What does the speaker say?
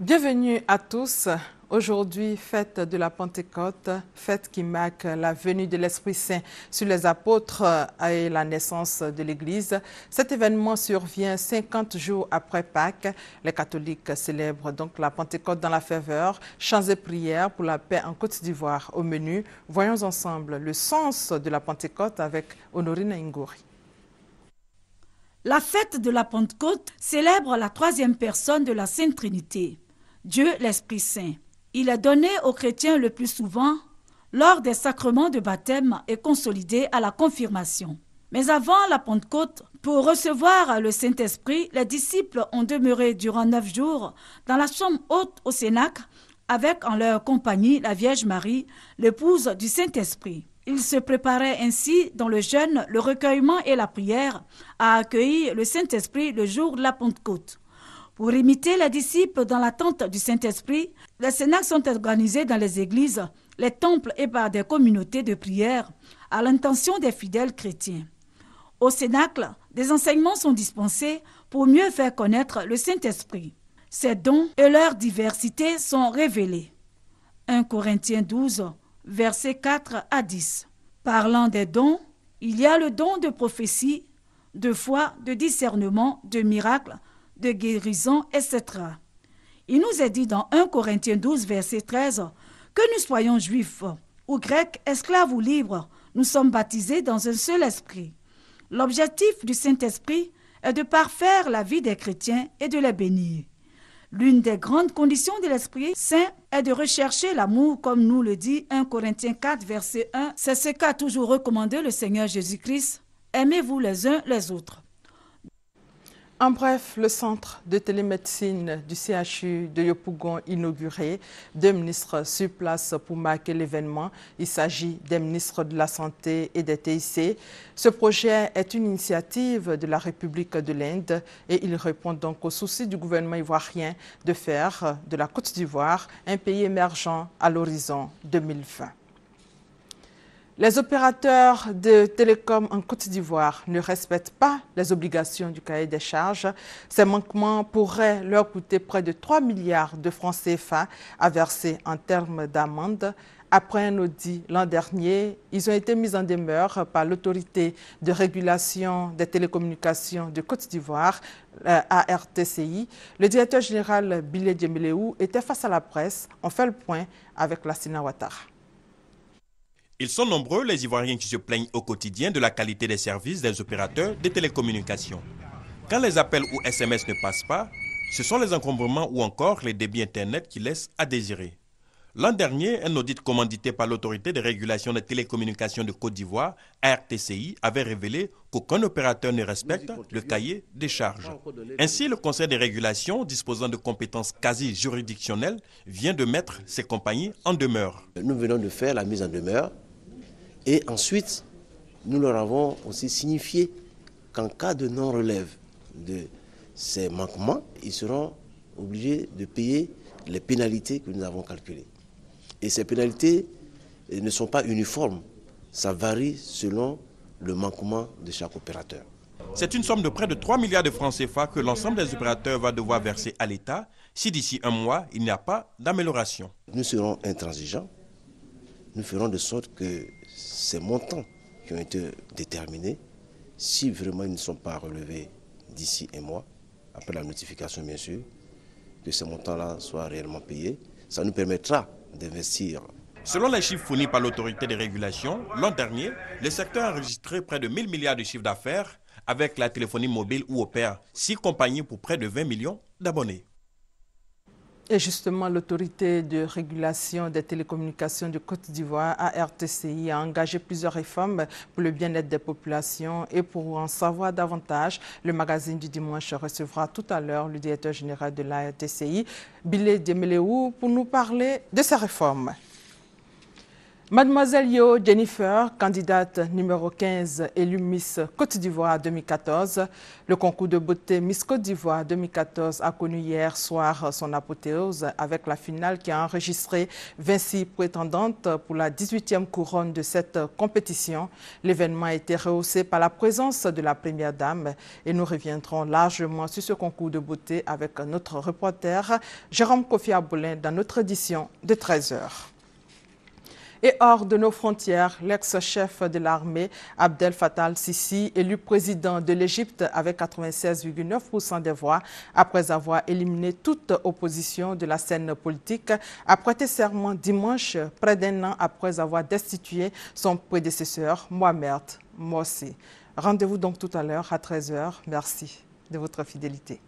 Bienvenue à tous. Aujourd'hui, fête de la Pentecôte, fête qui marque la venue de l'Esprit Saint sur les apôtres et la naissance de l'Église. Cet événement survient 50 jours après Pâques. Les catholiques célèbrent donc la Pentecôte dans la ferveur, chants et prières pour la paix en Côte d'Ivoire au menu. Voyons ensemble le sens de la Pentecôte avec Honorine Ingouri. La fête de la Pentecôte célèbre la troisième personne de la Sainte Trinité. Dieu l'Esprit Saint. Il est donné aux chrétiens le plus souvent lors des sacrements de baptême et consolidé à la confirmation. Mais avant la Pentecôte, pour recevoir le Saint-Esprit, les disciples ont demeuré durant neuf jours dans la chambre haute au Cénacle avec en leur compagnie la Vierge Marie, l'épouse du Saint-Esprit. Ils se préparaient ainsi dans le jeûne, le recueillement et la prière à accueillir le Saint-Esprit le jour de la Pentecôte. Pour imiter les disciples dans l'attente du Saint-Esprit, les cénacles sont organisés dans les églises, les temples et par des communautés de prière à l'intention des fidèles chrétiens. Au cénacle, des enseignements sont dispensés pour mieux faire connaître le Saint-Esprit. Ces dons et leur diversité sont révélés. 1 Corinthiens 12, versets 4 à 10. Parlant des dons, il y a le don de prophétie, de foi, de discernement, de miracles, de guérison, etc. Il nous est dit dans 1 Corinthiens 12, verset 13, que nous soyons juifs ou grecs, esclaves ou libres, nous sommes baptisés dans un seul esprit. L'objectif du Saint-Esprit est de parfaire la vie des chrétiens et de les bénir. L'une des grandes conditions de l'Esprit Saint est de rechercher l'amour, comme nous le dit 1 Corinthiens 4, verset 1. C'est ce qu'a toujours recommandé le Seigneur Jésus-Christ. Aimez-vous les uns les autres. En bref, le centre de télémédecine du CHU de Yopougon inauguré, deux ministres sur place pour marquer l'événement. Il s'agit des ministres de la Santé et des TIC. Ce projet est une initiative de la République de l'Inde et il répond donc au souci du gouvernement ivoirien de faire de la Côte d'Ivoire un pays émergent à l'horizon 2020. Les opérateurs de télécom en Côte d'Ivoire ne respectent pas les obligations du cahier des charges. Ces manquements pourraient leur coûter près de 3 milliards de francs CFA à verser en termes d'amende. Après un audit l'an dernier, ils ont été mis en demeure par l'autorité de régulation des télécommunications de Côte d'Ivoire, euh, ARTCI. Le directeur général Bilé Djemileou était face à la presse. On fait le point avec la Sina Ouattara. Ils sont nombreux les Ivoiriens qui se plaignent au quotidien de la qualité des services des opérateurs de télécommunications. Quand les appels ou SMS ne passent pas, ce sont les encombrements ou encore les débits Internet qui laissent à désirer. L'an dernier, un audit commandité par l'autorité de régulation des télécommunications de Côte d'Ivoire, RTCI, avait révélé qu'aucun opérateur ne respecte le cahier des charges. Ainsi, le Conseil de régulation, disposant de compétences quasi juridictionnelles, vient de mettre ces compagnies en demeure. Nous venons de faire la mise en demeure et ensuite, nous leur avons aussi signifié qu'en cas de non-relève de ces manquements, ils seront obligés de payer les pénalités que nous avons calculées. Et ces pénalités ne sont pas uniformes, ça varie selon le manquement de chaque opérateur. C'est une somme de près de 3 milliards de francs CFA que l'ensemble des opérateurs va devoir verser à l'État si d'ici un mois, il n'y a pas d'amélioration. Nous serons intransigeants nous ferons de sorte que ces montants qui ont été déterminés, si vraiment ils ne sont pas relevés d'ici un mois, après la notification bien sûr, que ces montants-là soient réellement payés. Ça nous permettra d'investir. Selon les chiffres fournis par l'autorité de régulation, l'an dernier, le secteur a enregistré près de 1000 milliards de chiffres d'affaires avec la téléphonie mobile ou opère six compagnies pour près de 20 millions d'abonnés. Et justement, l'autorité de régulation des télécommunications de Côte d'Ivoire, ARTCI, a engagé plusieurs réformes pour le bien-être des populations et pour en savoir davantage. Le magazine du dimanche recevra tout à l'heure le directeur général de l'ARTCI, Bilé Demeleou, pour nous parler de ces réformes. Mademoiselle Yo Jennifer, candidate numéro 15, élue Miss Côte d'Ivoire 2014. Le concours de beauté Miss Côte d'Ivoire 2014 a connu hier soir son apothéose avec la finale qui a enregistré 26 prétendantes pour la 18e couronne de cette compétition. L'événement a été rehaussé par la présence de la première dame et nous reviendrons largement sur ce concours de beauté avec notre reporter Jérôme Kofi Aboulin dans notre édition de 13 heures. Et hors de nos frontières, l'ex-chef de l'armée Abdel Fattah sisi élu président de l'Égypte avec 96,9% des voix, après avoir éliminé toute opposition de la scène politique, a prêté serment dimanche, près d'un an après avoir destitué son prédécesseur Mohamed Morsi. Rendez-vous donc tout à l'heure à 13h. Merci de votre fidélité.